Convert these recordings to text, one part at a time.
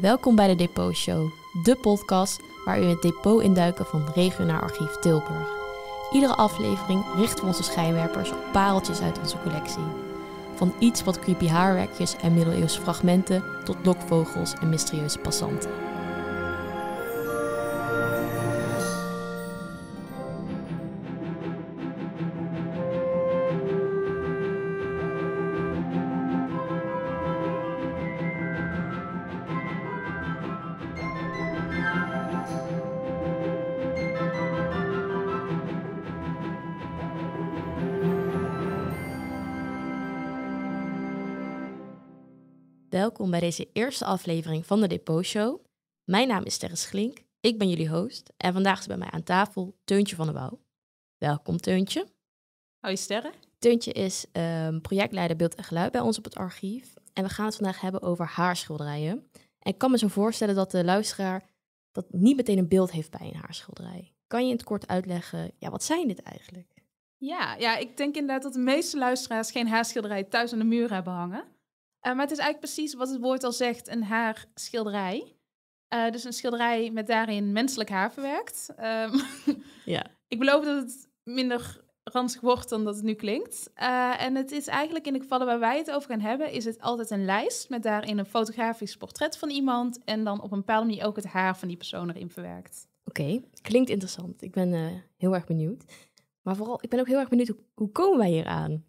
Welkom bij de Depot Show, de podcast waar u het depot induiken van Regionaal archief Tilburg. Iedere aflevering richten we onze schijnwerpers op pareltjes uit onze collectie. Van iets wat creepy haarwerkjes en middeleeuwse fragmenten tot dokvogels en mysterieuze passanten. welkom bij deze eerste aflevering van de Depot Show. Mijn naam is Teres Glink, ik ben jullie host en vandaag is bij mij aan tafel Teuntje van der Wouw. Welkom Teuntje. Hoi Sterre. Teuntje is ehm, projectleider beeld en geluid bij ons op het archief en we gaan het vandaag hebben over haarschilderijen. En ik kan me zo voorstellen dat de luisteraar dat niet meteen een beeld heeft bij een haarschilderij. Kan je in het kort uitleggen, ja, wat zijn dit eigenlijk? Ja, ja, ik denk inderdaad dat de meeste luisteraars geen haarschilderij thuis aan de muur hebben hangen. Eh, maar het is eigenlijk precies wat het woord al zegt, een haarschilderij. schilderij. Eh, dus een schilderij met daarin menselijk haar verwerkt. Ehm, ja. ik beloof dat het minder ranzig wordt dan dat het nu klinkt. Eh, en het is eigenlijk in de gevallen waar wij het over gaan hebben, is het altijd een lijst met daarin een fotografisch portret van iemand en dan op een bepaalde manier ook het haar van die persoon erin verwerkt. Oké, klinkt interessant. Ik ben heel erg benieuwd. Maar vooral, ik ben ook heel erg benieuwd, hoe komen wij hier aan?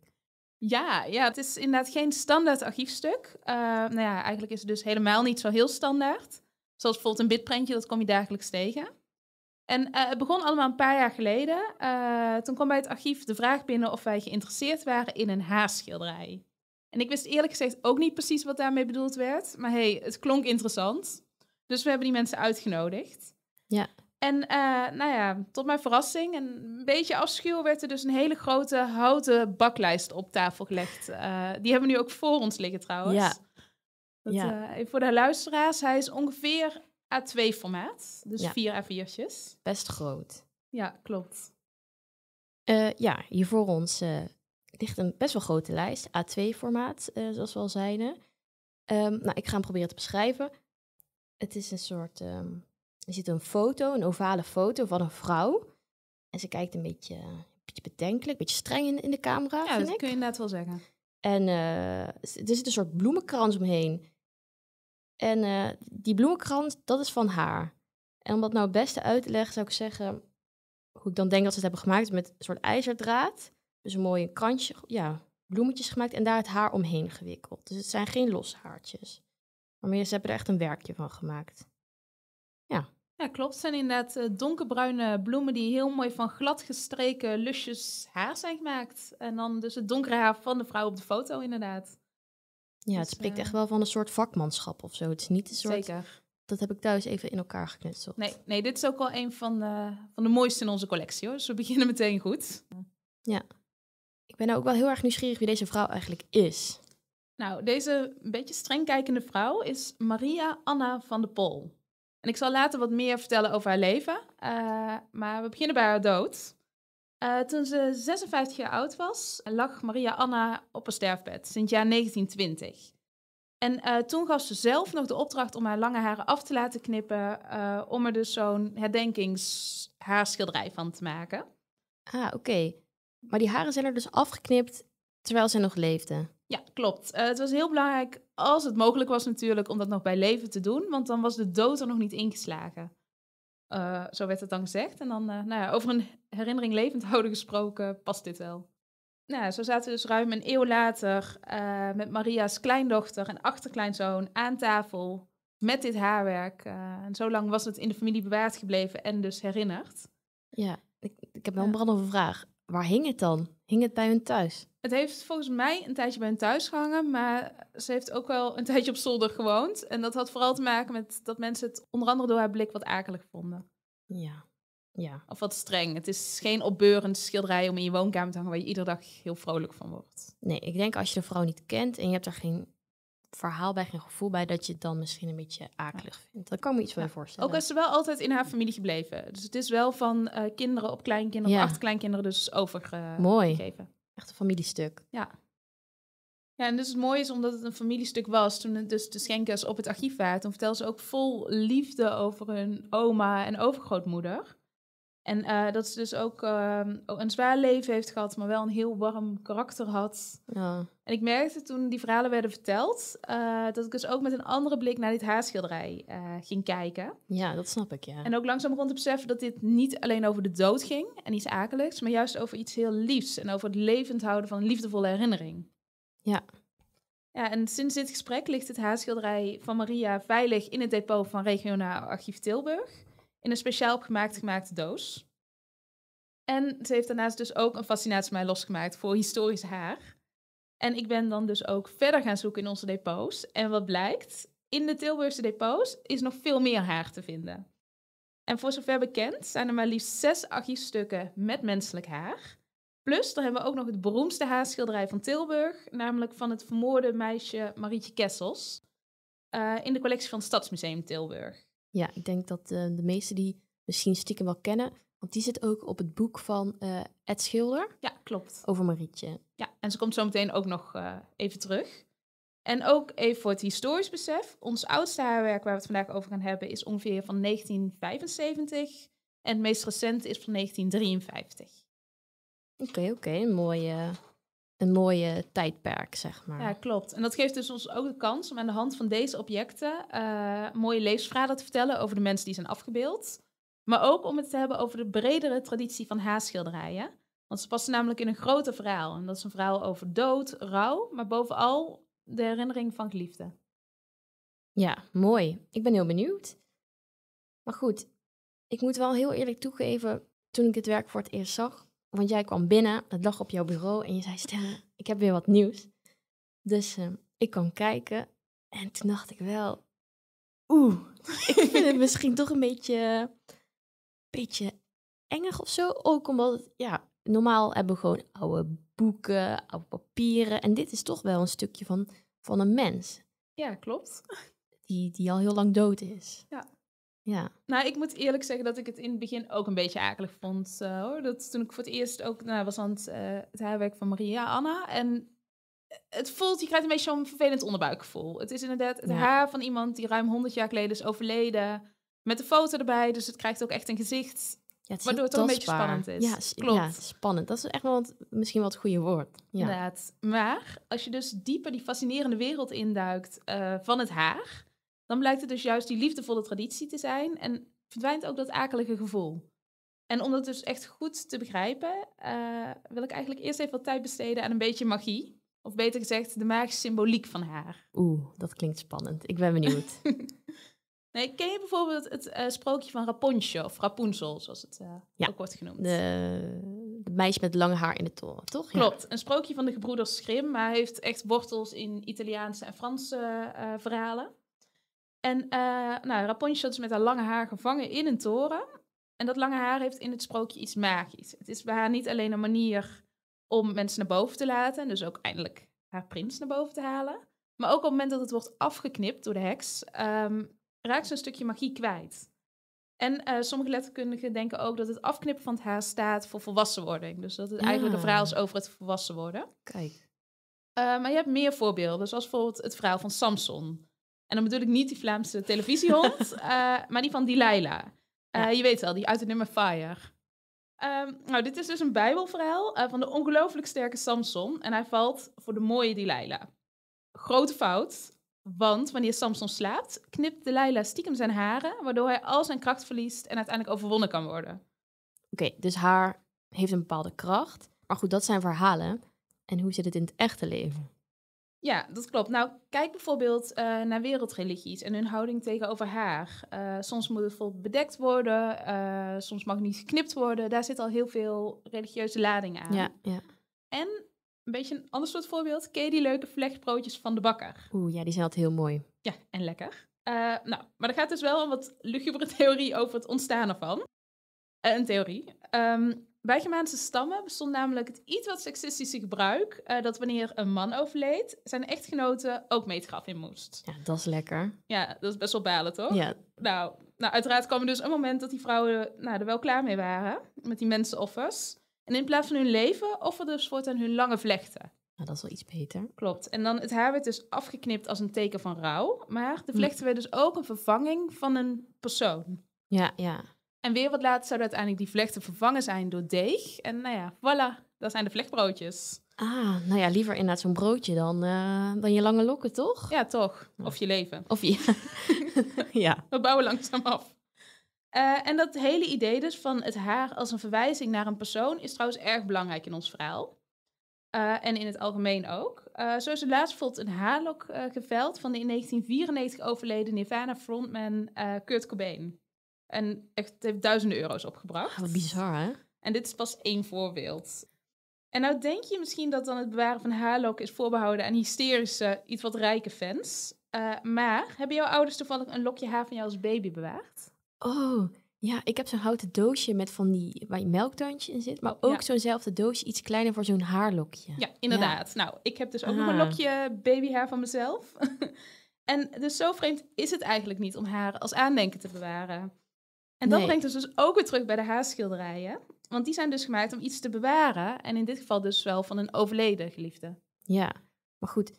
Ja, ja, het is inderdaad geen standaard archiefstuk. Eh, nou ja, eigenlijk is het dus helemaal niet zo heel standaard. Zoals bijvoorbeeld een bitprintje, dat kom je dagelijks tegen. En eh, het begon allemaal een paar jaar geleden. Eh, toen kwam bij het archief de vraag binnen of wij geïnteresseerd waren in een haarschilderij. En ik wist eerlijk gezegd ook niet precies wat daarmee bedoeld werd. Maar hey, het klonk interessant. Dus we hebben die mensen uitgenodigd. Ja. En eh, nou ja, tot mijn verrassing en een beetje afschuw werd er dus een hele grote houten baklijst op tafel gelegd. Eh, die hebben we nu ook voor ons liggen trouwens. Ja. Dat, ja. Eh, voor de luisteraars, hij is ongeveer A2 formaat, dus vier A4'tjes. Best groot. Ja, klopt. ja, hier voor ons ligt een best wel grote lijst, A2 formaat, zoals we al zeiden. Ehm, nou, ik ga hem proberen te beschrijven. Het is een soort... Ehm, er zit een foto, een ovale foto van een vrouw. En ze kijkt een beetje, eh, een beetje bedenkelijk, een beetje streng in, in de camera. Ja, dat ik. kun je inderdaad wel zeggen. En eh, er zit een soort bloemenkrans omheen. En eh, die bloemenkrans, dat is van haar. En om dat nou het beste uit te leggen, zou ik zeggen... hoe ik dan denk dat ze het hebben gemaakt... met een soort ijzerdraad. Dus een mooie krantje. ja, bloemetjes gemaakt... en daar het haar omheen gewikkeld. Dus het zijn geen los haartjes. Maar meer, ze hebben er echt een werkje van gemaakt. Ja. Ja, klopt. Het zijn inderdaad eh, donkerbruine bloemen die heel mooi van glad gestreken lusjes haar zijn gemaakt. En dan dus het donkere haar van de vrouw op de foto inderdaad. Ja, het dus, spreekt eh, echt wel van een soort vakmanschap of zo. Het is niet een soort... Zeker. Dat heb ik thuis even in elkaar geknutseld. Nee, nee dit is ook al een van de, van de mooiste in onze collectie hoor. Dus we beginnen meteen goed. Ja. Ik ben nou ook wel heel erg nieuwsgierig wie deze vrouw eigenlijk is. Nou, deze een beetje streng kijkende vrouw is Maria Anna van de Pol. En ik zal later wat meer vertellen over haar leven. Eh, maar we beginnen bij haar dood. Eh, toen ze 56 jaar oud was, lag Maria Anna op een sterfbed sinds jaar 1920. En eh, toen gaf ze zelf nog de opdracht om haar lange haren af te laten knippen, om er dus zo'n herdenkingshaarschilderij van te maken. Ah, oké. Maar die haren zijn er dus afgeknipt terwijl zij nog leefde. Ja, klopt. Eh, het was heel belangrijk, als het mogelijk was natuurlijk, om dat nog bij leven te doen. Want dan was de dood er nog niet ingeslagen. Eh, zo werd het dan gezegd. En dan, eh, nou ja, over een herinnering levend houden gesproken, past dit wel. Nou, zo zaten we dus ruim een eeuw later met Maria's kleindochter en achterkleinzoon aan tafel met dit haarwerk. en zo lang was het in de familie bewaard gebleven en dus herinnerd. Ja, ik, ik heb wel een brandende vraag waar hing het dan? Hing het bij hun thuis? Het heeft volgens mij een tijdje bij hun thuis gehangen, maar ze heeft ook wel een tijdje op zolder gewoond. En dat had vooral te maken met dat mensen het onder andere door haar blik wat akelig vonden. Ja, ja. Of wat streng. Het is geen opbeurend schilderij om in je woonkamer te hangen waar je iedere dag heel vrolijk van wordt. Nee, ik denk als je de vrouw niet kent en je hebt daar geen verhaal bij, geen gevoel bij, dat je het dan misschien een beetje akelig vindt. Dat kan me iets bij voorstellen. Ook is ze wel altijd in haar familie gebleven. Dus het is wel van eh, kinderen op kleinkinderen, ja. acht kleinkinderen dus overgegeven. Mooi. Echt een familiestuk. Ja. Ja, en dus het mooie is omdat het een familiestuk was, toen het dus de schenkers op het archief gaat, toen vertelden ze ook vol liefde over hun oma en overgrootmoeder. En eh, dat ze dus ook ehm, oh, een zwaar leven heeft gehad, maar wel een heel warm karakter had. Ja. En ik merkte toen die verhalen werden verteld, eh, dat ik dus ook met een andere blik naar dit haarschilderij eh, ging kijken. Ja, dat snap ik, ja. En ook langzaam rond te beseffen dat dit niet alleen over de dood ging en iets akeligs, maar juist over iets heel liefs en over het levend houden van een liefdevolle herinnering. Ja. Ja, en sinds dit gesprek ligt het haarschilderij van Maria veilig in het depot van regionaal archief Tilburg in een speciaal opgemaakt gemaakte doos. En ze heeft daarnaast dus ook een fascinatie mij losgemaakt voor historisch haar. En ik ben dan dus ook verder gaan zoeken in onze depots. En wat blijkt, in de Tilburgse depots is nog veel meer haar te vinden. En voor zover bekend zijn er maar liefst zes archiefstukken met menselijk haar. Plus, dan hebben we ook nog het beroemdste haarschilderij van Tilburg, namelijk van het vermoorde meisje Marietje Kessels, eh, in de collectie van het Stadsmuseum Tilburg. Ja, ik denk dat eh, de meesten die misschien stiekem wel kennen, want die zit ook op het boek van uh, Ed Schilder. Ja, klopt. Over Marietje. Ja, en ze komt zo meteen ook nog eh, even terug. En ook even voor het historisch besef. Ons oudste haarwerk waar we het vandaag over gaan hebben is ongeveer van 1975. En het meest recente is van 1953. Oké, oké. een mooie een mooie tijdperk, zeg maar. Ja, klopt. En dat geeft dus ons ook de kans om aan de hand van deze objecten eh, mooie levensverhalen te vertellen over de mensen die zijn afgebeeld. Maar ook om het te hebben over de bredere traditie van haarschilderijen. Want ze passen namelijk in een groter verhaal. En dat is een verhaal over dood, rouw, maar bovenal de herinnering van geliefde. Ja, mooi. Ik ben heel benieuwd. Maar goed, ik moet wel heel eerlijk toegeven, toen ik het werk voor het eerst zag, want jij kwam binnen, het lag op jouw bureau en je zei: "Stel, ik heb weer wat nieuws. Dus ehm, ik kwam kijken en toen dacht ik wel: Oeh, ik vind het misschien toch een beetje, beetje engig of zo. Ook omdat, ja, normaal hebben we gewoon oude boeken, oude papieren. En dit is toch wel een stukje van, van een mens. Ja, klopt. Die, die al heel lang dood is. Ja. Ja. Nou, ik moet eerlijk zeggen dat ik het in het begin ook een beetje akelig vond. Uh, hoor. Dat toen ik voor het eerst ook nou, was aan het, uh, het haarwerk van Maria Anna. En eh, het voelt, je krijgt een beetje zo'n vervelend onderbuikgevoel. Het is inderdaad het haar van iemand die ruim 100 jaar geleden is overleden. Met de foto erbij, dus het krijgt ook echt een gezicht. Ja, het waardoor het toch een beetje spannend is. Ja, Klopt. spannend. Dat is echt wel misschien wel het goede woord. Ja. Inderdaad. Maar als je dus dieper die fascinerende wereld induikt van het haar dan blijkt het dus juist die liefdevolle traditie te zijn en verdwijnt ook dat akelige gevoel. En om dat dus echt goed te begrijpen, eh, wil ik eigenlijk eerst even wat tijd besteden aan een beetje magie. Of beter gezegd, de magische symboliek van haar. Oeh, dat klinkt spannend. Ik ben benieuwd. nee, ken je bijvoorbeeld het eh, sprookje van Rapunzel, of Rapunzel, zoals het eh, ook wordt genoemd? De, de meisje met lang haar in de toren, toch? Klopt, een sprookje van de gebroeders Grimm, maar heeft echt wortels in Italiaanse en Franse verhalen. En uh, nou, Rapunzel is met haar lange haar gevangen in een toren. En dat lange haar heeft in het sprookje iets magisch. Het is bij haar niet alleen een manier om mensen naar boven te laten, dus ook eindelijk haar prins naar boven te halen. Maar ook op het moment dat het wordt afgeknipt door de heks, ehm, raakt ze een stukje magie kwijt. En eh, sommige letterkundigen denken ook dat het afknippen van het haar staat voor volwassenwording. Dus dat het eigenlijk een verhaal is over het volwassen worden. Kijk. Eh, maar je hebt meer voorbeelden, zoals bijvoorbeeld het verhaal van Samson. En dan bedoel ik niet die Vlaamse televisiehond, eh, maar die van Delilah. Eh, je weet wel, die uit het nummer Fire. Ehm, nou, dit is dus een bijbelverhaal eh, van de ongelooflijk sterke Samson. En hij valt voor de mooie Delilah. Grote fout, want wanneer Samson slaapt, knipt Delilah stiekem zijn haren, waardoor hij al zijn kracht verliest en uiteindelijk overwonnen kan worden. Oké, dus haar heeft een bepaalde kracht. Maar goed, dat zijn verhalen. En hoe zit het in het echte leven? Ja, dat klopt. Nou, kijk bijvoorbeeld eh, naar wereldreligies en hun houding tegenover haar. Eh, soms moet het vol bedekt worden, eh, soms mag het niet geknipt worden. Daar zit al heel veel religieuze lading aan. Ja, ja. En een beetje een ander soort voorbeeld. Ken je die leuke vlechtbroodjes van de bakker? Oeh, ja, die zijn altijd heel mooi. Ja, en lekker. nou, maar er gaat dus wel een wat lugubere theorie over het ontstaan ervan. een theorie. Um, bij Germaanse stammen bestond namelijk het iets wat seksistische gebruik eh, dat wanneer een man overleed, zijn echtgenote ook mee in moest. Ja, dat is lekker. Ja, dat is best wel balen, toch? Ja. Nou, nou uiteraard kwam er dus een moment dat die vrouwen nou, er wel klaar mee waren met die mensenoffers. En in plaats van hun leven offerden ze voortaan hun lange vlechten. Nou, dat is wel iets beter. Klopt. En dan het haar werd dus afgeknipt als een teken van rouw. Maar de hm. vlechten werden dus ook een vervanging van een persoon. Ja, ja. En weer wat later zouden uiteindelijk die vlechten vervangen zijn door deeg. En nou ja, voilà, dat zijn de vlechtbroodjes. Ah, nou ja, liever inderdaad zo'n broodje dan, eh, dan je lange lokken, toch? Ja, toch. Of je leven. Of je... ja. We bouwen langzaam af. Eh, en dat hele idee dus van het haar als een verwijzing naar een persoon is trouwens erg belangrijk in ons verhaal. Eh, en in het algemeen ook. zo is er laatst bijvoorbeeld een haarlok geveld van de in 1994 overleden Nirvana frontman Kurt Cobain. En echt, het heeft duizenden euro's opgebracht. Ah, wat bizar, hè? En dit is pas één voorbeeld. En nou denk je misschien dat dan het bewaren van haarlok is voorbehouden aan hysterische, iets wat rijke fans. Eh, maar hebben jouw ouders toevallig een lokje haar van jou als baby bewaard? Oh, ja, ik heb zo'n houten doosje met van die waar je melktandje in zit, maar ook zo'nzelfde doosje iets kleiner voor zo'n haarlokje. Ja, inderdaad. Nou, ik heb dus ook nog een ah. lokje babyhaar van mezelf. en dus zo vreemd is het eigenlijk niet om haar als aandenken te bewaren. En dat brengt ons dus ook weer terug bij de haarschilderijen. Want die zijn dus gemaakt om iets te bewaren. En in dit geval dus wel van een overleden geliefde. Ja, maar goed.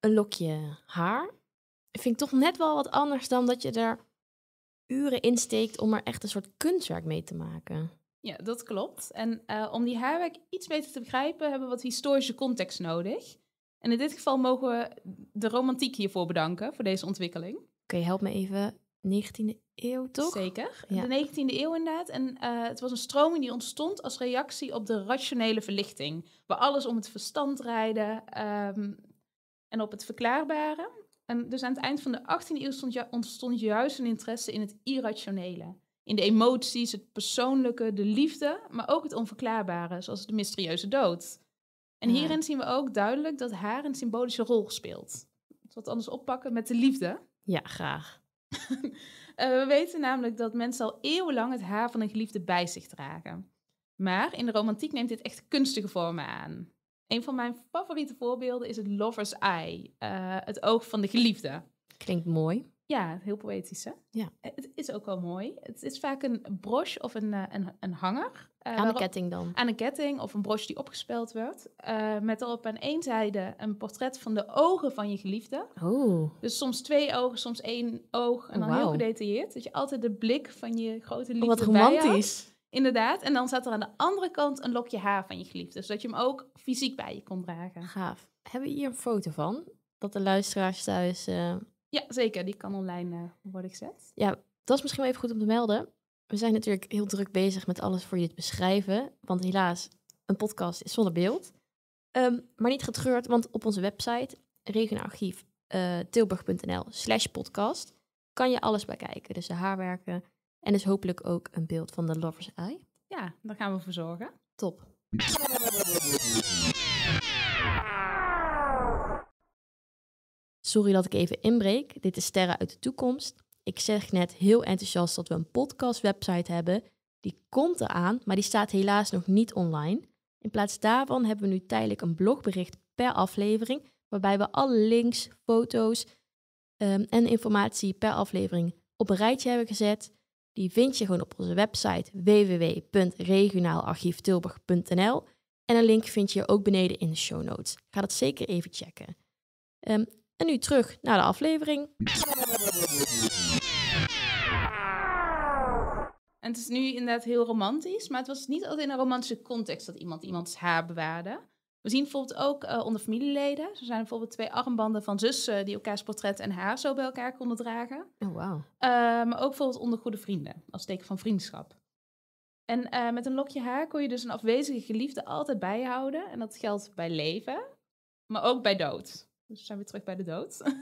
Een lokje haar vind ik toch net wel wat anders dan dat je er uren steekt om er echt een soort kunstwerk mee te maken. Ja, dat klopt. En eh, om die haarwerk iets beter te begrijpen, hebben we wat historische context nodig. En in dit geval mogen we de romantiek hiervoor bedanken, voor deze ontwikkeling. Oké, help me even. 19e eeuw, toch? Zeker, ja. de 19e eeuw inderdaad. En eh, het was een stroming die ontstond als reactie op de rationele verlichting. Waar alles om het verstand rijden ehm, en op het verklaarbare. En dus aan het eind van de 18e eeuw stond ontstond juist een interesse in het irrationele. In de emoties, het persoonlijke, de liefde, maar ook het onverklaarbare, zoals de mysterieuze dood. En hierin zien we ook duidelijk dat haar een symbolische rol speelt. wat anders oppakken met de liefde. Ja, graag. Eh, we weten namelijk dat mensen al eeuwenlang het haar van een geliefde bij zich dragen. Maar in de romantiek neemt dit echt kunstige vormen aan. Een van mijn favoriete voorbeelden is het lover's eye, eh, het oog van de geliefde. Klinkt mooi. Ja, heel poëtisch hè? Ja. Eh, het is ook wel mooi. Het is vaak een broche of een, eh, een, een hanger. Eh, aan een ketting dan? Aan een ketting of een broche die opgespeld wordt Uh, met erop aan één zijde een portret van de ogen van je geliefde. Oeh. Dus soms twee ogen, soms één oog. En dan heel gedetailleerd. Dat je altijd de blik van je grote oh, liefde oh, Wat romantisch. Inderdaad. En dan zat er aan de andere kant een lokje haar van je geliefde. Zodat je hem ook fysiek bij je kon dragen. Gaaf. Hebben we hier een foto van? Dat de luisteraars thuis... Ja, zeker. Die kan online eh, worden gezet. Ja, dat is misschien wel even goed om te melden. We zijn natuurlijk heel druk bezig met alles voor je te beschrijven. Want helaas, een podcast is zonder beeld. Ehm, maar niet getreurd, want op onze website regionaararchief eh, tilburg.nl slash podcast kan je alles bekijken. Dus de haarwerken en dus hopelijk ook een beeld van de Lover's Eye. Ja, daar gaan we voor zorgen. Top. Sorry dat ik even inbreek. Dit is Sterren uit de Toekomst. Ik zeg net heel enthousiast dat we een podcast-website hebben. Die komt eraan, maar die staat helaas nog niet online. In plaats daarvan hebben we nu tijdelijk een blogbericht per aflevering, waarbij we alle links, foto's ehm, en informatie per aflevering op een rijtje hebben gezet. Die vind je gewoon op onze website www.regionaalarchieftilburg.nl. En een link vind je ook beneden in de show notes. Ga dat zeker even checken. Ehm, en nu terug naar de aflevering. En het is nu inderdaad heel romantisch, maar het was niet altijd in een romantische context dat iemand iemands haar bewaarde. We zien bijvoorbeeld ook eh, onder familieleden. Er zijn bijvoorbeeld twee armbanden van zussen die elkaars portret en haar zo bij elkaar konden dragen. Oh, wow. Eh, maar ook bijvoorbeeld onder goede vrienden, als teken van vriendschap. En eh, met een lokje haar kon je dus een afwezige geliefde altijd bijhouden. En dat geldt bij leven, maar ook bij dood. Dus we zijn weer terug bij de dood.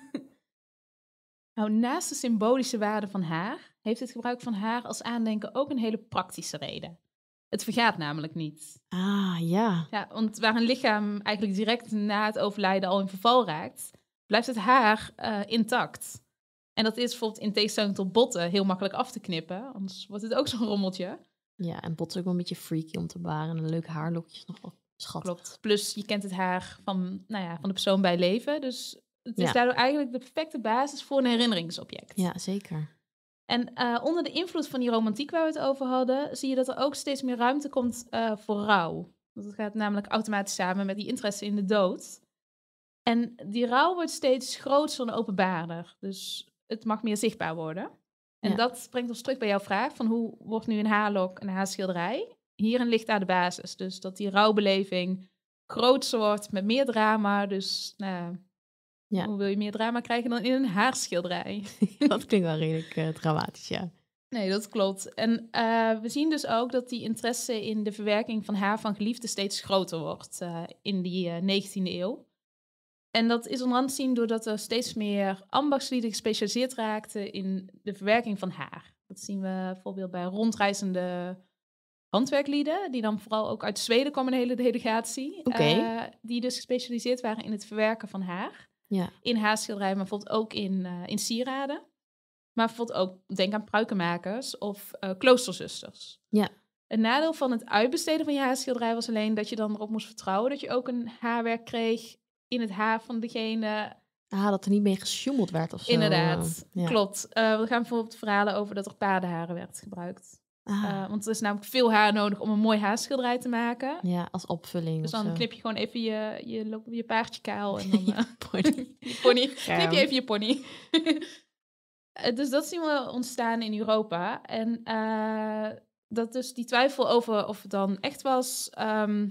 nou, naast de symbolische waarde van haar, heeft het gebruik van haar als aandenken ook een hele praktische reden. Het vergaat namelijk niet. Ah, ja. Ja, want waar een lichaam eigenlijk direct na het overlijden al in verval raakt, blijft het haar eh, intact. En dat is bijvoorbeeld in tegenstelling tot botten heel makkelijk af te knippen, anders wordt het ook zo'n rommeltje. Ja, en botten ook wel een beetje freaky om te baren. En een leuk haarlokjes nog wel Klopt. Plus je kent het haar van, nou ja, van de persoon bij leven. Dus het is daardoor eigenlijk de perfecte basis voor een herinneringsobject. Ja, zeker. En eh, onder de invloed van die romantiek waar we het over hadden, zie je dat er ook steeds meer ruimte komt eh, voor rouw. dat gaat namelijk automatisch samen met die interesse in de dood. En die rouw wordt steeds groter en openbaarder. Dus het mag meer zichtbaar worden. En dat brengt ons terug bij jouw vraag van hoe wordt nu een haarlok een haarschilderij? hierin ligt daar de basis. Dus dat die rouwbeleving groter wordt met meer drama. Dus nou ja. hoe wil je meer drama krijgen dan in een haarschilderij? dat klinkt wel redelijk eh, dramatisch, ja. Nee, dat klopt. En eh, we zien dus ook dat die interesse in de verwerking van haar van geliefde steeds groter wordt eh, in die 19e eeuw. En dat is onder andere zien doordat er steeds meer ambachtslieden gespecialiseerd raakten in de verwerking van haar. Dat zien we bijvoorbeeld bij rondreizende handwerklieden, die dan vooral ook uit Zweden kwam een hele delegatie. Okay. Eh, die dus gespecialiseerd waren in het verwerken van haar. Ja. In haarschilderijen, maar bijvoorbeeld ook in, eh, in sieraden. Maar bijvoorbeeld ook, denk aan pruikenmakers of eh, kloosterzusters. Ja. Een nadeel van het uitbesteden van je haarschilderij was alleen dat je dan erop moest vertrouwen dat je ook een haarwerk kreeg in het haar van degene Ah, dat er niet mee gesjoemeld werd of zo. Inderdaad, klopt. we gaan bijvoorbeeld verhalen over dat er paardenharen werd gebruikt. Eh, want er is namelijk veel haar nodig om een mooi haarschilderij te maken. Ja, als opvulling. Dus dan knip je gewoon even je, je, je paardje kaal. En dan, je eh, pony. Knip je even je pony. Eh, dus dat zien we ontstaan in Europa. En dat dus die twijfel over of het dan echt was, ehm,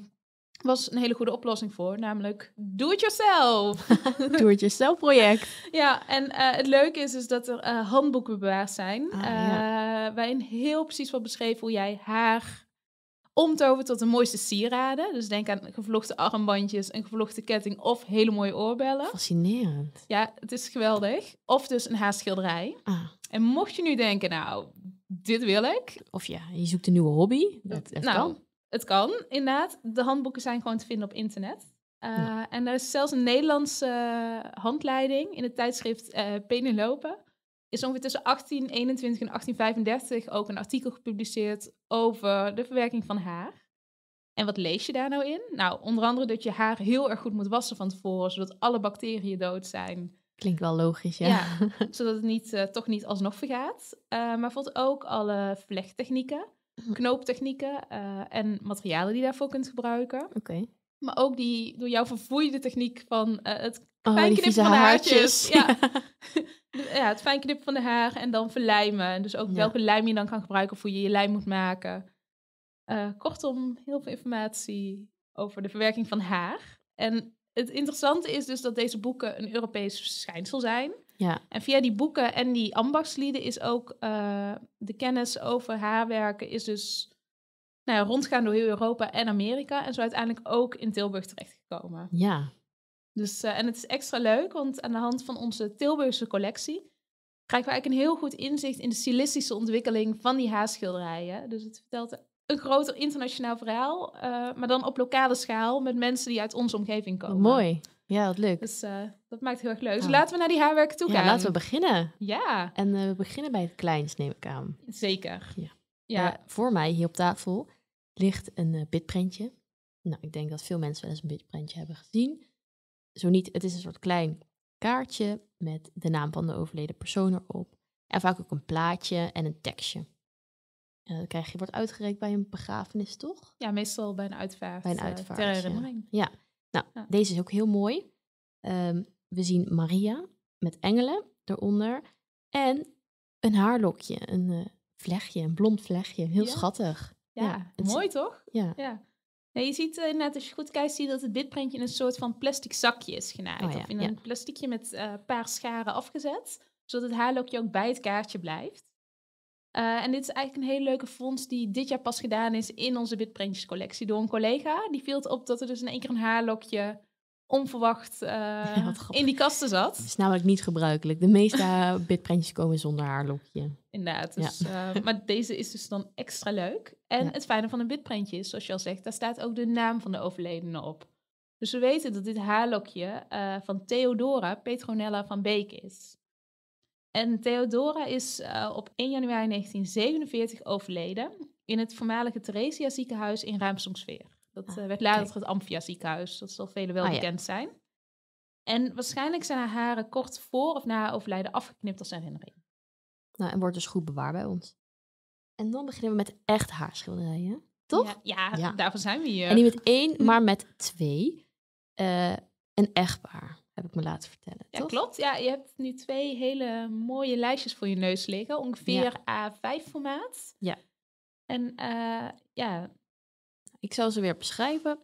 was een hele goede oplossing voor, namelijk doe it yourself. doe it yourself project. ja, en eh, het leuke is dus dat er eh, handboeken bewaard zijn, ah, eh, ja. waarin heel precies wat beschreven hoe jij haar omtovert tot de mooiste sieraden. Dus denk aan gevlochten armbandjes, een gevlochten ketting of hele mooie oorbellen. Fascinerend. Ja, het is geweldig. Of dus een haarschilderij. Ah. En mocht je nu denken, nou, dit wil ik. Of ja, je zoekt een nieuwe hobby. Dat, nou, kan. Het kan, inderdaad. De handboeken zijn gewoon te vinden op internet. Eh, en er is zelfs een Nederlandse handleiding in het tijdschrift uh, eh, lopen. Is ongeveer tussen 1821 en 1835 ook een artikel gepubliceerd over de verwerking van haar. En wat lees je daar nou in? Nou, onder andere dat je haar heel erg goed moet wassen van tevoren, zodat alle bacteriën dood zijn. Klinkt wel logisch, ja. zodat het niet, eh, toch niet alsnog vergaat. maar bijvoorbeeld ook alle vlechttechnieken. knooptechnieken eh, en materialen die je daarvoor kunt gebruiken. Maar ook die door jou vervoeide techniek van eh, het oh, fijn knippen van de haartjes. Ja. ja, het fijnknippen van de haar en dan verlijmen. Dus ook welke lijm je dan kan gebruiken of hoe je je lijm moet maken. Eh, kortom, heel veel informatie over de verwerking van haar. En het interessante is dus dat deze boeken een Europees verschijnsel zijn. Ja. En via die boeken en die ambachtslieden is ook eh, de kennis over haarwerken is dus nou ja, rondgaan door heel Europa en Amerika. En zo uiteindelijk ook in Tilburg terechtgekomen. Ja. Dus, eh, en het is extra leuk, want aan de hand van onze Tilburgse collectie krijgen we eigenlijk een heel goed inzicht in de stilistische ontwikkeling van die haarschilderijen. Dus het vertelt een groter internationaal verhaal, eh, maar dan op lokale schaal met mensen die uit onze omgeving komen. Mooi. Ja, dat lukt Dus eh, dat maakt heel erg leuk. Dus oh. laten we naar die haarwerken toe gaan. Ja, laten we beginnen. Ja. En eh, we beginnen bij het kleins, neem ik aan. Zeker. Ja. ja. Eh, voor mij hier op tafel ligt een bidprentje Nou, ik denk dat veel mensen wel eens een bidprentje hebben gezien. Zo niet, het is een soort klein kaartje met de naam van de overleden persoon erop. En vaak ook een plaatje en een tekstje. En dat krijg je, wordt uitgereikt bij een begrafenis, toch? Ja, meestal bij een uitvaart. Bij een uitvaart. ter herinnering. ja. Nou, deze is ook heel mooi. Ehm, we zien Maria met engelen eronder en een haarlokje, een uh, vlechtje, een blond vlechtje. Heel schattig. Ja, mooi toch? Ja. ja. je ziet eh, net als je goed kijkt, zie je dat het witprentje in een soort van plastic zakje is genaaid. Oh of in een plasticje met een eh, paar scharen afgezet, zodat het haarlokje ook bij het kaartje blijft. Eh, en dit is eigenlijk een hele leuke fonds die dit jaar pas gedaan is in onze bitprintjescollectie door een collega. Die viel op dat er dus in één keer een haarlokje onverwacht eh, in die kasten zat. Dat is namelijk niet gebruikelijk. De meeste bitprintjes komen zonder haarlokje. Inderdaad. Dus, eh, maar deze is dus dan extra leuk. En het fijne van een bitprintje is, zoals je al zegt, daar staat ook de naam van de overledene op. Dus we weten dat dit haarlokje van Theodora Petronella van Beek is. En Theodora is eh, op 1 januari 1947 overleden in het voormalige Theresia ziekenhuis in Ruimsongsveer. Dat ah, eh, werd later het Amphia ziekenhuis, dat zal velen wel ah, bekend zijn. En waarschijnlijk zijn haar haren kort voor of na haar overlijden afgeknipt als herinnering. Nou, en wordt dus goed bewaard bij ons. En dan beginnen we met echt haarschilderijen, toch? Ja, Daarvan daarvoor zijn we hier. En niet met één, maar met twee. Uh, een echtpaar ik me laten vertellen. Ja, klopt. Ja, je hebt nu twee hele mooie lijstjes voor je neus liggen. Ongeveer A5 formaat. Ja. En uh, ja. Ik zal ze weer beschrijven.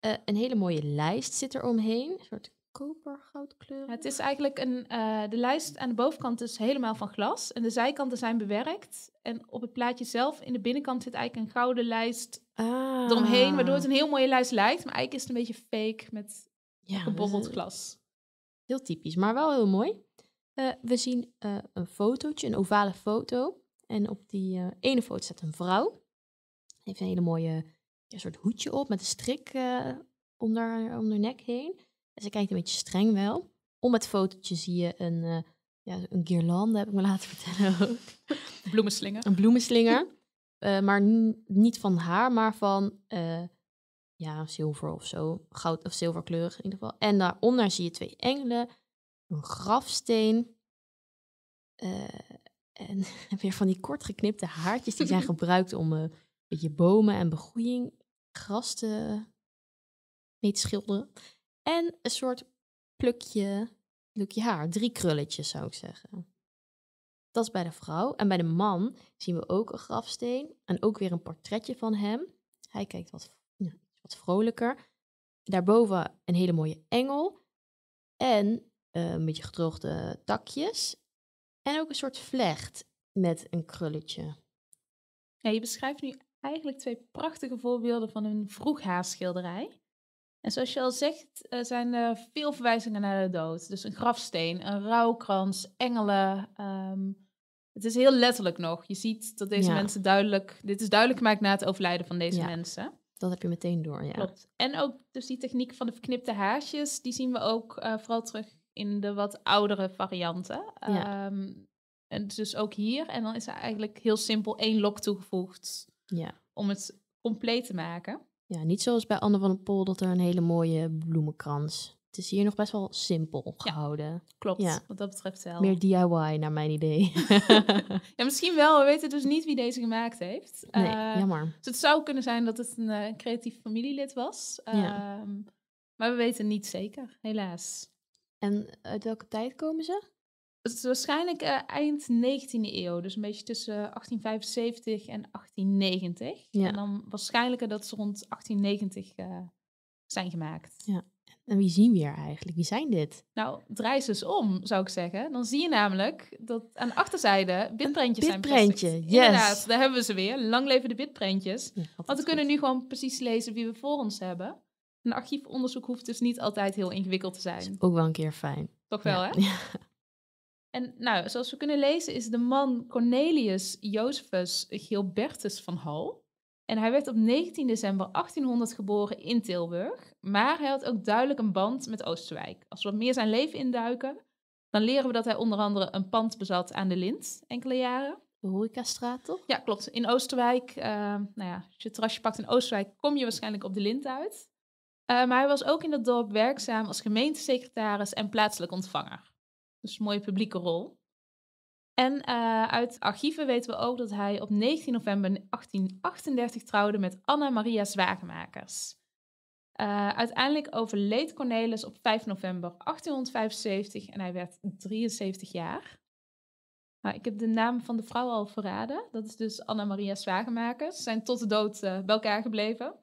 Eh, een hele mooie lijst zit er omheen. Een soort kopergoudkleur. het is eigenlijk een. Eh, de lijst aan de bovenkant is helemaal van glas. En de zijkanten zijn bewerkt. En op het plaatje zelf, in de binnenkant, zit eigenlijk een gouden lijst ah. eromheen. Waardoor het een heel mooie lijst lijkt. Maar eigenlijk is het een beetje fake met ja, gebobbeld glas. Heel typisch, maar wel heel mooi. Eh, we zien eh, een fotootje, een ovale foto. En op die eh, ene foto staat een vrouw. Heeft een hele mooie soort hoedje op met een strik onder, om haar nek heen. En ze kijkt een beetje streng wel. Om het fotootje zie je een, ja, een guirlande, heb ik me laten vertellen ook. Bloemenslinger. Een bloemenslinger. maar niet van haar, maar van ja, zilver of zo, goud of zilverkleurig in ieder geval. En daaronder zie je twee engelen, een grafsteen. Eh, en weer van die kort geknipte haartjes die zijn gebruikt om uh, een beetje bomen en begroeiing, gras te, mee te schilderen. En een soort plukje, plukje haar, drie krulletjes zou ik zeggen. Dat is bij de vrouw. En bij de man zien we ook een grafsteen en ook weer een portretje van hem. Hij kijkt wat vrolijker. Daarboven een hele mooie engel. En eh, een beetje gedroogde takjes. En ook een soort vlecht met een krulletje. Ja, je beschrijft nu eigenlijk twee prachtige voorbeelden van een vroeg En zoals je al zegt, zijn er eh, veel verwijzingen naar de dood. Dus een grafsteen, een rouwkrans, engelen. Ehm, het is heel letterlijk nog. Je ziet dat deze mensen duidelijk. Dit is duidelijk gemaakt na het overlijden van deze mensen. Dat heb je meteen door, ja. En ook dus die techniek van de verknipte haasjes, die zien we ook eh, vooral terug in de wat oudere varianten. Ehm, en dus ook hier. En dan is er eigenlijk heel simpel één lok toegevoegd ja. om het compleet te maken. Ja, niet zoals bij Anne van den Pol dat er een hele mooie bloemenkrans het is hier nog best wel simpel gehouden. klopt, ja. wat dat betreft wel. Meer DIY naar mijn idee. ja, misschien wel. We weten dus niet wie deze gemaakt heeft. Nee, eh, jammer. Dus het zou kunnen zijn dat het een eh, creatief familielid was. ja. Ehm, maar we weten niet zeker, helaas. En uit welke tijd komen ze? Het is waarschijnlijk eh, eind 19e eeuw, dus een beetje tussen 1875 en 1890. Ja. En dan waarschijnlijker dat ze rond 1890 zijn gemaakt. Ja. En wie zien we hier eigenlijk? Wie zijn dit? Nou, draai ze eens om, zou ik zeggen. Dan zie je namelijk dat aan de achterzijde bitprentjes zijn. Bitprentje, yes. daar hebben we ze weer. Lang leven de bitprentjes. Want we kunnen nu gewoon precies lezen wie we voor ons hebben. Een archiefonderzoek hoeft dus niet altijd heel ingewikkeld te zijn. ook wel een keer fijn. Toch wel, hè? En nou, zoals we kunnen lezen is de man Cornelius Josephus Gilbertus van Hal. En hij werd op 19 december 1800 geboren in Tilburg, maar hij had ook duidelijk een band met Oosterwijk. Als we wat meer zijn leven induiken, dan leren we dat hij onder andere een pand bezat aan de Lint enkele jaren. De Horecastraat, toch? Ja, klopt. In Oosterwijk, eh, nou ja, als je het terrasje pakt in Oosterwijk, kom je waarschijnlijk op de Lint uit. Eh, maar hij was ook in het dorp werkzaam als gemeentesecretaris en plaatselijk ontvanger. Dus een mooie publieke rol. En uh, uit archieven weten we ook dat hij op 19 november 1838 trouwde met Anna Maria Zwagemakers. Eh, uiteindelijk overleed Cornelis op 5 november 1875 en hij werd 73 jaar. Nou, ik heb de naam van de vrouw al verraden. Dat is dus Anna Maria Zwagemakers. Ze zijn tot de dood eh, bij elkaar gebleven.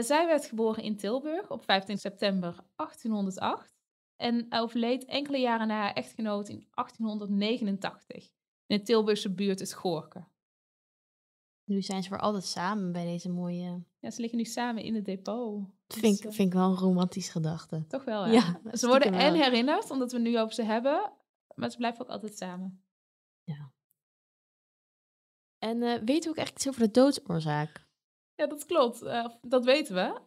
zij werd geboren in Tilburg op 15 september 1808 en overleed enkele jaren na haar echtgenoot in 1889 in de Tilburgse buurt het Gorken. Nu zijn ze voor altijd samen bij deze mooie. Ja, ze liggen nu samen in het depot. Dat dus, vind, eh, vind ik wel een romantisch gedachte. Toch wel, hè? Ja, ze worden en herinnerd, omdat we nu over ze hebben, maar ze blijven ook altijd samen. Ja. En weten eh, we ook eigenlijk iets over de doodsoorzaak? Ja, dat klopt. Eh, dat weten we.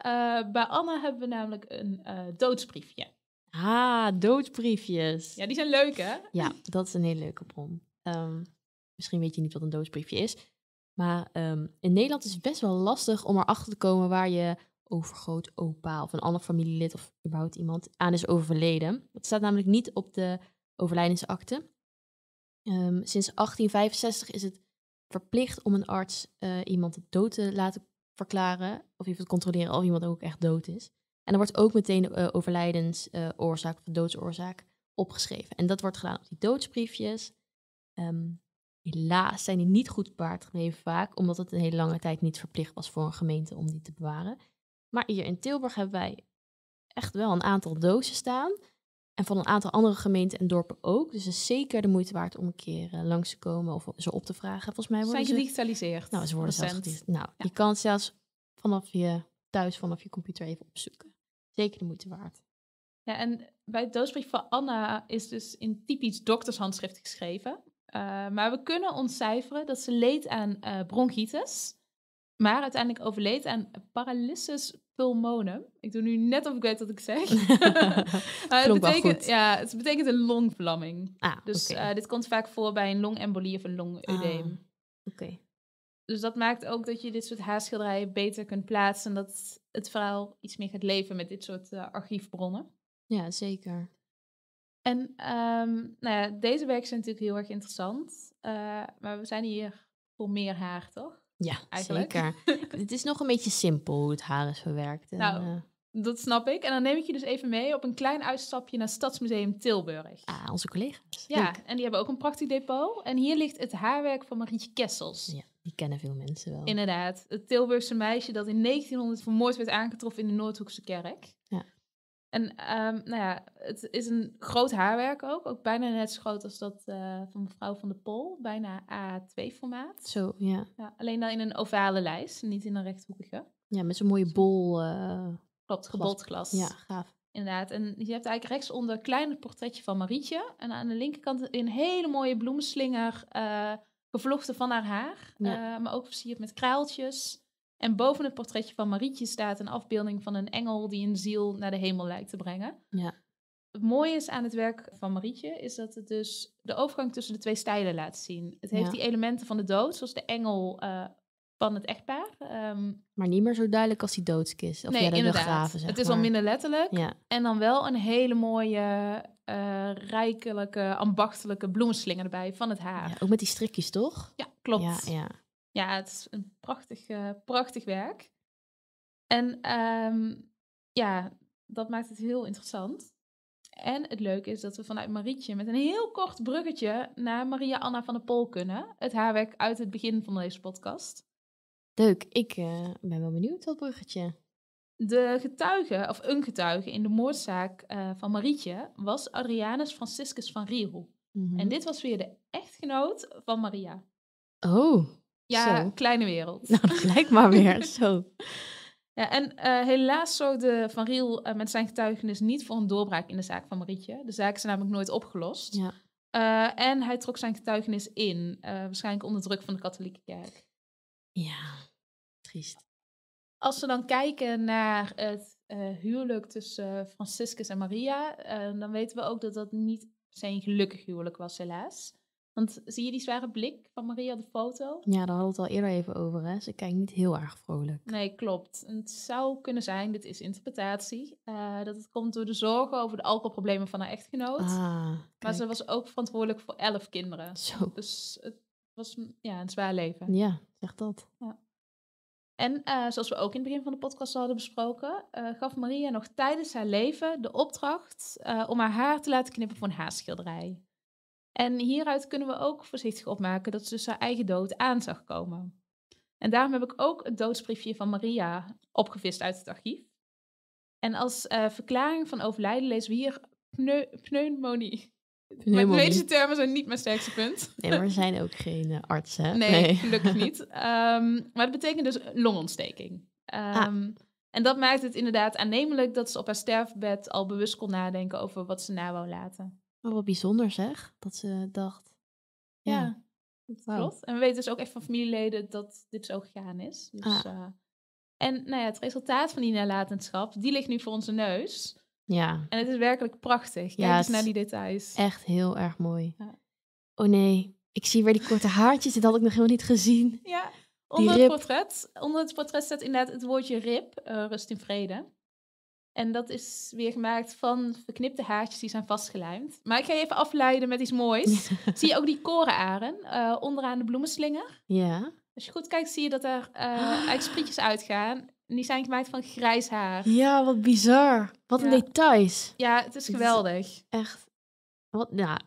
bij Anna hebben we namelijk een doodsbriefje. Ah, doodsbriefjes. Ja, die zijn leuk, hè? Ja, dat is een hele leuke bron. Ehm, misschien weet je niet wat een doodsbriefje is. Maar ehm, in Nederland is het best wel lastig om erachter te komen waar je overgroot opa of een ander familielid of überhaupt iemand aan is overleden. Dat staat namelijk niet op de overlijdensakte. Ehm, sinds 1865 is het verplicht om een arts uh, iemand dood te laten verklaren of even te controleren of iemand ook echt dood is. En er wordt ook meteen eh, overlijdensoorzaak eh, of doodsoorzaak opgeschreven. En dat wordt gedaan op die doodsbriefjes. Ehm, helaas zijn die niet goed bewaard gebleven vaak, omdat het een hele lange tijd niet verplicht was voor een gemeente om die te bewaren. Maar hier in Tilburg hebben wij echt wel een aantal dozen staan. En van een aantal andere gemeenten en dorpen ook. Dus het is zeker de moeite waard om een keer eh, langs te komen of ze op te vragen. Volgens mij worden zijn ze... gedigitaliseerd. Nou, ze worden zelfs Nou, je kan zelfs vanaf je thuis vanaf je computer even opzoeken. Zeker de moeite waard. Ja, en bij het doosbrief van Anna is dus in typisch doktershandschrift geschreven. Eh, maar we kunnen ontcijferen dat ze leed aan eh, bronchitis, maar uiteindelijk overleed aan paralysis pulmonum. Ik doe nu net of ik weet wat ik zeg. het, betekent, ja, het betekent een longvlamming. Ah, dus eh, dit komt vaak voor bij een longembolie of een ah, longudeem. Oké. Dus dat maakt ook dat je dit soort haarschilderijen beter kunt plaatsen. En dat het verhaal iets meer gaat leven met dit soort eh, archiefbronnen. Ja, zeker. En ehm, nou ja, deze werken zijn natuurlijk heel erg interessant. Eh, maar we zijn hier voor meer haar, toch? Ja, zeker. het is nog een beetje simpel hoe het haar is verwerkt. En, nou, eh, dat snap ik. En dan neem ik je dus even mee op een klein uitstapje naar Stadsmuseum Tilburg. Ah, onze collega's. Ja, en die hebben ook een prachtig depot. En hier ligt het haarwerk van Marietje Kessels. Ja. Die kennen veel mensen wel. Inderdaad. Het Tilburgse meisje dat in 1900 vermoord werd aangetroffen in de Noordhoekse kerk. Ja. En ehm, nou ja, het is een groot haarwerk ook. Ook bijna net zo groot als dat eh, van mevrouw van de Pol. Bijna A2-formaat. Zo, ja. ja. Alleen dan in een ovale lijst, niet in een rechthoekige. Ja, met zo'n mooie bol. Uh, Klopt, gebotglas. Ja, gaaf. Inderdaad. En je hebt eigenlijk rechtsonder een klein portretje van Marietje. En aan de linkerkant een hele mooie bloemslinger... Eh, gevlochten van haar haar, eh, maar ook versierd met kraaltjes. En boven het portretje van Marietje staat een afbeelding van een engel die een ziel naar de hemel lijkt te brengen. Ja. Het mooie is aan het werk van Marietje is dat het dus de overgang tussen de twee stijlen laat zien. Het heeft die elementen van de dood, zoals de engel eh, van het echtpaar. Ehm, maar niet meer zo duidelijk als die doodskist. Of nee, ja, de Het is maar. al minder letterlijk. Ja. En dan wel een hele mooie eh, rijkelijke, ambachtelijke bloemenslinger erbij van het haar. ook met die strikjes, toch? Ja, klopt. Ja, ja. ja het is een prachtig, eh, prachtig werk. En ehm, ja, dat maakt het heel interessant. En het leuke is dat we vanuit Marietje met een heel kort bruggetje naar Maria Anna van de Pol kunnen. Het haarwerk uit het begin van deze podcast. Leuk, ik eh, ben wel benieuwd dat bruggetje. De getuige, of een getuige in de moordzaak eh, van Marietje was Adrianus Franciscus van Riel. Mhm. En dit was weer de echtgenoot van Maria. Oh, ja, zo. kleine wereld. Nou, dat maar weer zo. Ja, en eh, helaas zorgde Van Riel eh, met zijn getuigenis niet voor een doorbraak in de zaak van Marietje. De zaak is namelijk nooit opgelost. Ja. en hij trok zijn getuigenis in, waarschijnlijk onder druk van de katholieke kerk. Ja, triest. Als we dan kijken naar het eh, huwelijk tussen eh, Franciscus en Maria, eh, dan weten we ook dat dat niet zijn gelukkig huwelijk was, helaas. Want zie je die zware blik van Maria op de foto? Ja, daar hadden we het al eerder even over. Hè? Ze kijkt niet heel erg vrolijk. Nee, klopt. het zou kunnen zijn, dit is interpretatie, dat het komt door de zorgen over de alcoholproblemen van haar echtgenoot. Ah, maar ze was ook verantwoordelijk voor elf kinderen. Zo. Dus het was ja, een zwaar leven. Ja, zeg dat. Ja. En eh, zoals we ook in het begin van de podcast hadden besproken, eh, gaf Maria nog tijdens haar leven de opdracht eh, om haar haar te laten knippen voor een haarschilderij. En hieruit kunnen we ook voorzichtig opmaken dat ze dus haar eigen dood aan zag komen. En daarom heb ik ook het doodsbriefje van Maria opgevist uit het archief. En als verklaring van overlijden lezen we hier pneumonie. Mijn medische termen zijn niet mijn sterkste punt. Nee, maar we zijn ook geen eh, artsen. Nee, nee, gelukkig niet. Ehm, maar dat betekent dus longontsteking. Ah. Ehm, en dat maakt het inderdaad aannemelijk dat ze op haar sterfbed al bewust kon nadenken over wat ze na wou laten. Maar oh, wat bijzonder zeg, dat ze dacht. Ja, ja klopt. En we weten dus ook echt van familieleden dat dit zo gegaan is. Dus, ah. Eh, en nou ja, het resultaat van die nalatenschap, die ligt nu voor onze neus. Ja. En het is werkelijk prachtig. Kijk ja, eens naar die details. Echt heel erg mooi. Ja. Oh nee, ik zie weer die korte haartjes. Dat had ik nog helemaal niet gezien. Ja, onder het, portret, onder het portret staat inderdaad het woordje rip, eh, rust in vrede. En dat is weer gemaakt van verknipte haartjes die zijn vastgelijmd. Maar ik ga je even afleiden met iets moois. Zie je ook die korenaren eh, onderaan de bloemenslinger? Ja. Als je goed kijkt, zie je dat er uh, eh, sprietjes uitgaan die zijn gemaakt van grijs haar. Ja, wat bizar. Wat een details. Ja, het is geweldig. echt. Wat, nou,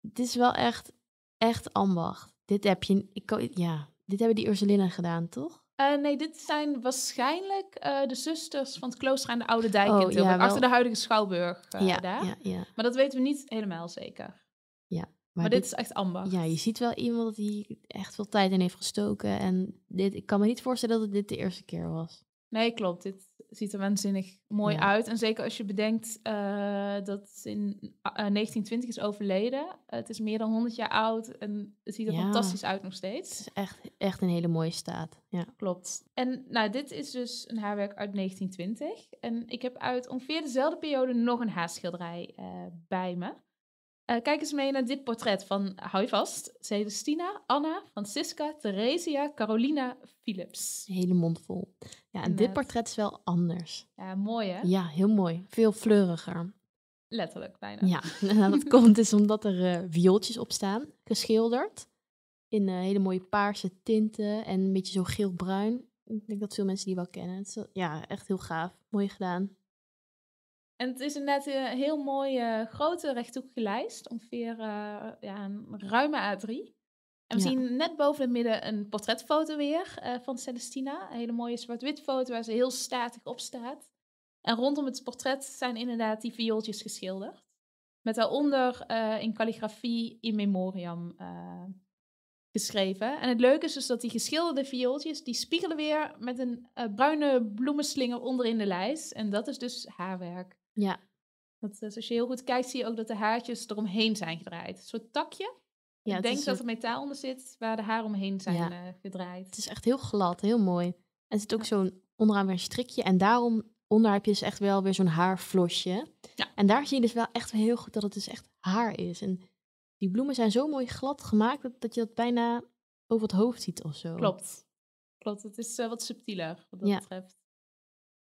het is wel echt, echt ambacht. Dit heb je, ik, ja, dit hebben die Ursulina gedaan, toch? Eh, nee, dit zijn waarschijnlijk eh, de zusters van het klooster aan de Oude Dijk oh, in Tilburg. Ja, achter de huidige Schouwburg eh, ja, daar. Ja, ja. Maar dat weten we niet helemaal zeker. Ja. Maar, dit, is echt ambacht. Ja, je ziet wel iemand die echt veel tijd in heeft gestoken. En dit, ik kan me niet voorstellen dat het dit de eerste keer was. Nee, klopt. Dit ziet er waanzinnig mooi uit. En zeker als je bedenkt eh, dat het in 1920 eh, is overleden. Eh, het is meer dan 100 jaar oud en het ziet er fantastisch uit nog steeds. Het is echt, echt een hele mooie staat. Ja. Klopt. En nou, dit is dus een haarwerk uit 1920. En ik heb uit ongeveer dezelfde periode nog een haarschilderij bij me. Eh, kijk eens mee naar dit portret van, hou je vast, Celestina, dus Anna, Francisca, Theresia, Carolina, Philips. hele mond vol. Ja, en dit portret is wel anders. Ja, mooi hè? Ja, heel mooi. Veel fleuriger. Letterlijk, bijna. Ja, dat komt dus omdat er uh, viooltjes op staan, geschilderd. In eh, hele mooie paarse tinten en een beetje zo geel-bruin. Ik denk dat veel mensen die wel kennen. ja, echt heel gaaf. Mooi gedaan het is inderdaad een heel mooie eh, grote rechthoekige lijst, ongeveer eh, ja, een ruime A3. En we zien net boven het midden een portretfoto weer eh, van Celestina. Een hele mooie zwart-wit foto waar ze heel statig op staat. En rondom het portret zijn inderdaad die viooltjes geschilderd. Met daaronder uh, in calligrafie in memoriam geschreven. En het leuke is dus dat die geschilderde viooltjes, die spiegelen weer met een bruine bloemenslinger onderin de lijst. En dat is dus haar werk. Ja. Dat, eh, als je heel goed kijkt, zie je ook dat de haartjes eromheen zijn gedraaid. Een soort takje. Ja, ik denk dat er metaal onder zit waar de haar omheen zijn eh, gedraaid. Het is echt heel glad, heel mooi. En er zit ook zo'n onderaan weer een strikje. En daarom onder heb je dus echt wel weer zo'n haarvlosje. Ja. En daar zie je dus wel echt heel goed dat het dus echt haar is. En die bloemen zijn zo mooi glad gemaakt dat, dat je dat bijna over het hoofd ziet of zo. Klopt. Klopt, het is eh, wat subtieler wat dat betreft.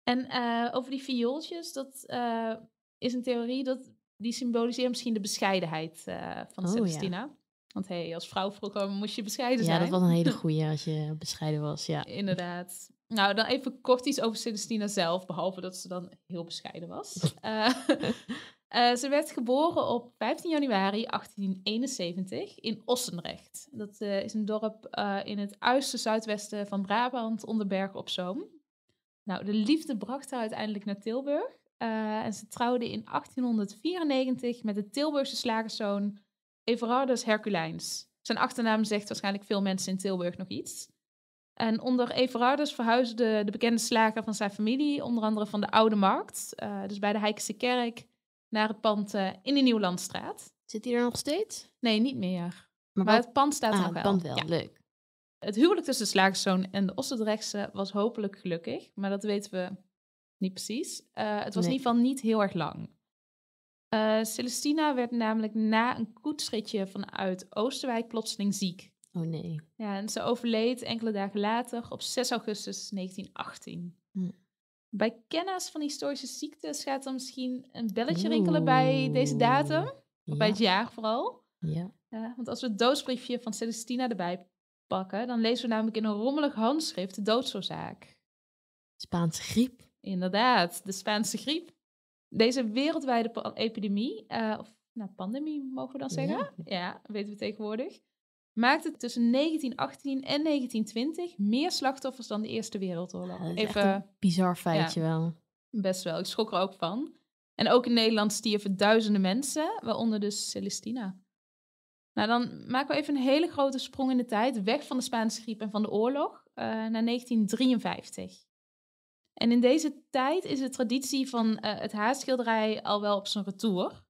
En eh, over die viooltjes, dat eh, is een theorie dat die symboliseert misschien de bescheidenheid eh, van oh, Celestina. Want hey, als vrouw vroeger moest je bescheiden zijn. Ja, dat was een hele goeie als je bescheiden was, ja. Inderdaad. Nou, dan even kort iets over Celestina zelf, behalve dat ze dan heel bescheiden was. ze werd geboren op 15 januari 1871 in Ossenrecht. Dat is een dorp in het uiterste zuidwesten van Brabant, onder Bergen op Zoom. Nou, de liefde bracht haar uiteindelijk naar Tilburg. Eh, en ze trouwde in 1894 met de Tilburgse slagerszoon Everardus Herculijns. Zijn achternaam zegt waarschijnlijk veel mensen in Tilburg nog iets. En onder Everardus verhuisde de bekende slager van zijn familie, onder andere van de Oude Markt, eh, dus bij de Heikse Kerk, naar het pand eh, in de Nieuwlandstraat. Zit hij er nog steeds? Nee, niet meer. Maar, het pand staat ah, nog wel. Het pand wel, leuk. Het huwelijk tussen de slagerszoon en de Ossendrechtse was hopelijk gelukkig, maar dat weten we niet precies. Eh, het was in ieder geval niet heel erg lang. Eh, Celestina werd namelijk na een koetsritje vanuit Oosterwijk plotseling ziek. Oh nee. Ja, en ze overleed enkele dagen later op 6 augustus 1918. Hm. Bij kennis van historische ziektes gaat er misschien een belletje rinkelen bij deze datum. Of bij het jaar vooral. Ja. Eh, want als we het doodsbriefje van Celestina erbij dan lezen we namelijk in een rommelig handschrift de doodsoorzaak. Spaanse griep. Inderdaad, de Spaanse griep. Deze wereldwijde epidemie, eh, of nou, pandemie mogen we dan zeggen, ja. weten we tegenwoordig, maakte tussen 1918 en 1920 meer slachtoffers dan de Eerste Wereldoorlog. Ja, ah, Even bizar feitje wel. Best wel, ik schrok er ook van. En ook in Nederland stierven duizenden mensen, waaronder dus Celestina. Nou, dan maken we even een hele grote sprong in de tijd, weg van de Spaanse griep en van de oorlog, eh, naar 1953. En in deze tijd is de traditie van eh, het haarschilderij al wel op zijn retour.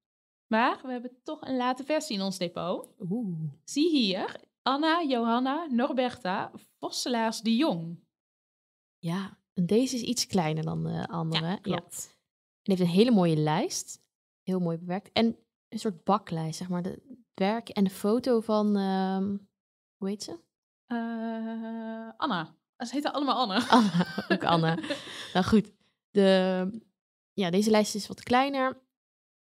Maar we hebben toch een late versie in ons depot. Oeh. Zie hier, Anna, Johanna, Norberta, Vosselaars de Jong. Ja, en deze is iets kleiner dan de eh, andere. Ja, klopt. Ja. En heeft een hele mooie lijst. Heel mooi bewerkt. En een soort baklijst, zeg maar. De, werk en de foto van, um, hoe heet ze? Eh, Anna. Ze heten allemaal Anna. Anna, ook Anna. nou goed, de, ja, deze lijst is wat kleiner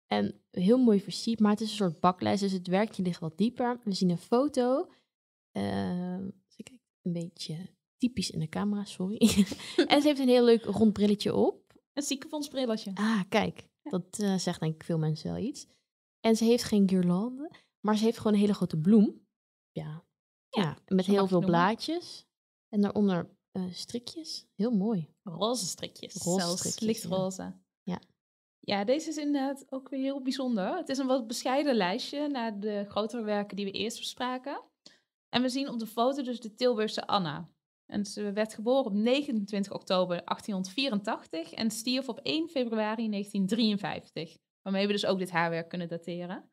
en heel mooi versierd, maar het is een soort baklijst, dus het werkje ligt wat dieper. We zien een foto. Ehm, ze kijkt een beetje typisch in de camera, sorry. en ze heeft een heel leuk rond brilletje op. Een ziekenfondsbrilletje. Ah, kijk. Dat eh, zegt denk ik veel mensen wel iets. En ze heeft geen guirlande, maar ze heeft gewoon een hele grote bloem. Ja. Ja, met heel veel blaadjes. En daaronder eh, strikjes. Heel mooi. Roze strikjes. Roze lichtroze. Ja. ja. ja. deze is inderdaad ook weer heel bijzonder. Het is een wat bescheiden lijstje naar de grotere werken die we eerst bespraken. En we zien op de foto dus de Tilburgse Anna. En ze werd geboren op 29 oktober 1884 en stierf op 1 februari 1953. Waarmee we dus ook dit haarwerk kunnen dateren.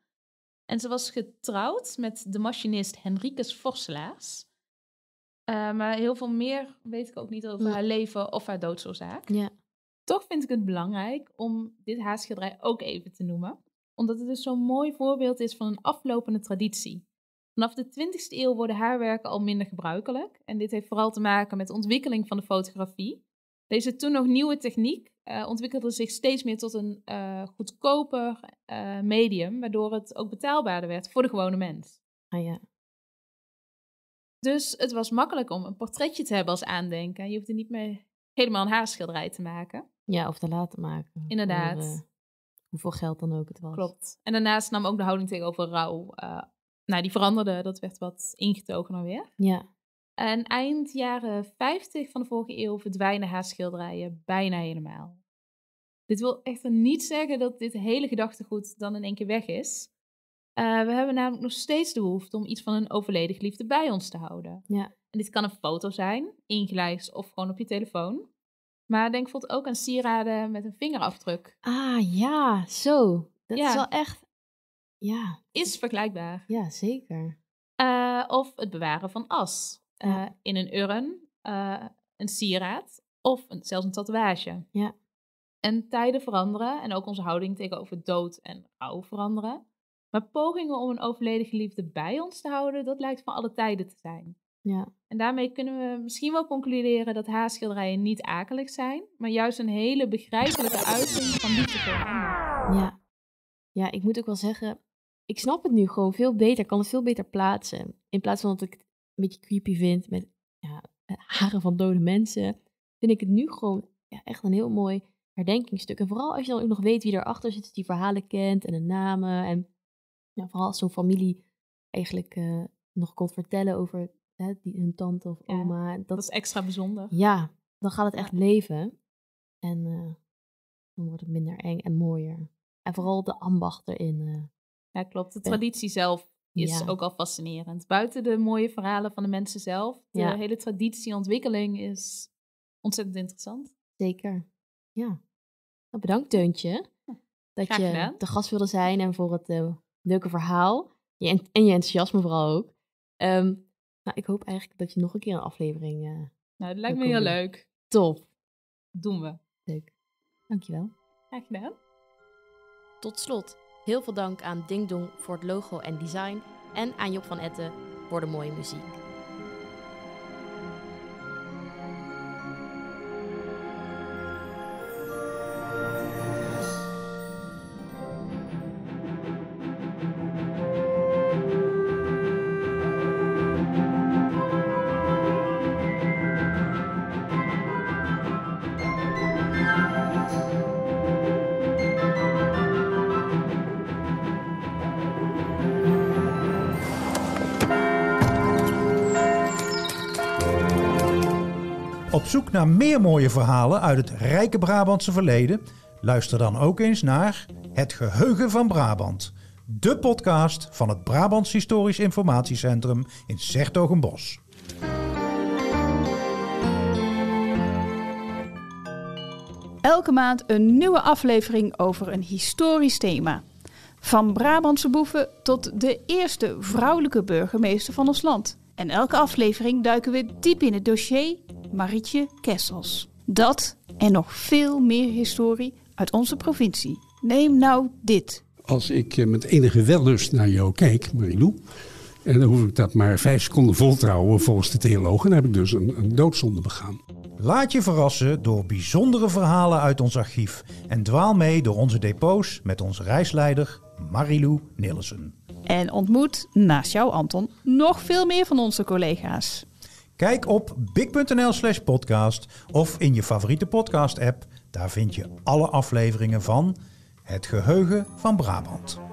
En ze was getrouwd met de machinist Henricus Vorselaars. Eh, maar heel veel meer weet ik ook niet over haar leven of haar doodsoorzaak. Ja. Toch vind ik het belangrijk om dit haarschilderij ook even te noemen. Omdat het dus zo'n mooi voorbeeld is van een aflopende traditie. Vanaf de 20e eeuw worden haarwerken al minder gebruikelijk. En dit heeft vooral te maken met de ontwikkeling van de fotografie. Deze toen nog nieuwe techniek eh, ontwikkelde zich steeds meer tot een eh, goedkoper eh, medium, waardoor het ook betaalbaarder werd voor de gewone mens. Ah ja. Dus het was makkelijk om een portretje te hebben als aandenken. Je hoefde niet meer helemaal een haarschilderij te maken. Ja, of te laten maken. Inderdaad. hoeveel geld dan ook het was. Klopt. En daarnaast nam ook de houding tegenover rouw. nou, die veranderde. Dat werd wat ingetogener weer. Ja. En eind jaren 50 van de vorige eeuw verdwijnen haar schilderijen bijna helemaal. Dit wil echter niet zeggen dat dit hele gedachtegoed dan in één keer weg is. Eh, we hebben namelijk nog steeds de behoefte om iets van een overleden geliefde bij ons te houden. Ja. En dit kan een foto zijn, ingelijks of gewoon op je telefoon. Maar denk bijvoorbeeld ook aan sieraden met een vingerafdruk. Ah ja, zo. Dat is wel echt. Ja. Is vergelijkbaar. Ja, zeker. Eh, of het bewaren van as. Eh, in een urn, eh, een sieraad of een, zelfs een tatoeage. Ja. En tijden veranderen en ook onze houding tegenover dood en rouw veranderen. Maar pogingen om een overleden geliefde bij ons te houden, dat lijkt van alle tijden te zijn. Ja. En daarmee kunnen we misschien wel concluderen dat haarschilderijen niet akelig zijn, maar juist een hele begrijpelijke uiting van die Ja. ja, ik moet ook wel zeggen, ik snap het nu gewoon veel beter, kan het veel beter plaatsen. In plaats van dat ik een beetje creepy vindt met ja, eh, haren van dode mensen, vind ik het nu gewoon ja, echt een heel mooi herdenkingstuk. En vooral als je dan ook nog weet wie erachter zit, die verhalen kent en de namen. En ja, vooral als zo'n familie eigenlijk eh, nog kon vertellen over hè, die, hun tante of oma. Dat, is extra bijzonder. Ja, dan gaat het echt leven. En eh, dan wordt het minder eng en mooier. En vooral de ambacht erin. ja, klopt. De traditie zelf is ja. ook al fascinerend. Buiten de mooie verhalen van de mensen zelf, de hele traditie, ontwikkeling is ontzettend interessant. Zeker. Ja. Nou, bedankt, Deuntje. Hm. Dat je gedaan. de gast wilde zijn en voor het eh, leuke verhaal. Je en, je enthousiasme vooral ook. Ehm, nou, ik hoop eigenlijk dat je nog een keer een aflevering. Eh, nou, dat lijkt me heel leuk. Top. Doen we. Leuk. Dankjewel. Graag gedaan. Tot slot Heel veel dank aan Ding Dong voor het logo en design en aan Job van Etten voor de mooie muziek. Op zoek naar meer mooie verhalen uit het rijke Brabantse verleden? Luister dan ook eens naar Het Geheugen van Brabant. De podcast van het Brabants Historisch Informatiecentrum in Zertogenbos. Elke maand een nieuwe aflevering over een historisch thema. Van Brabantse boeven tot de eerste vrouwelijke burgemeester van ons land. En elke aflevering duiken we diep in het dossier Marietje Kessels. Dat en nog veel meer historie uit onze provincie. Neem nou dit. Als ik eh, met enige wellust naar jou kijk, Marilou, en eh, dan hoef ik dat maar vijf seconden houden volgens de theologen, dan heb ik dus een, een doodzonde begaan. Laat je verrassen door bijzondere verhalen uit ons archief en dwaal mee door onze depots met onze reisleider Marilou Nielsen. En ontmoet naast jou, Anton, nog veel meer van onze collega's. Kijk op big.nl slash podcast of in je favoriete podcast app. Daar vind je alle afleveringen van Het Geheugen van Brabant.